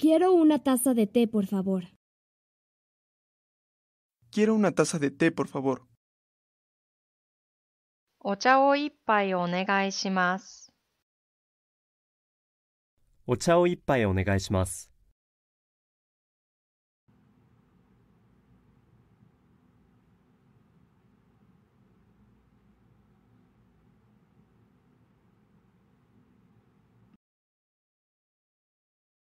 Quiero una taza de té, por favor. Quiero una taza de té, por favor. Ocha o ippai onegai Ocha o ippai onegai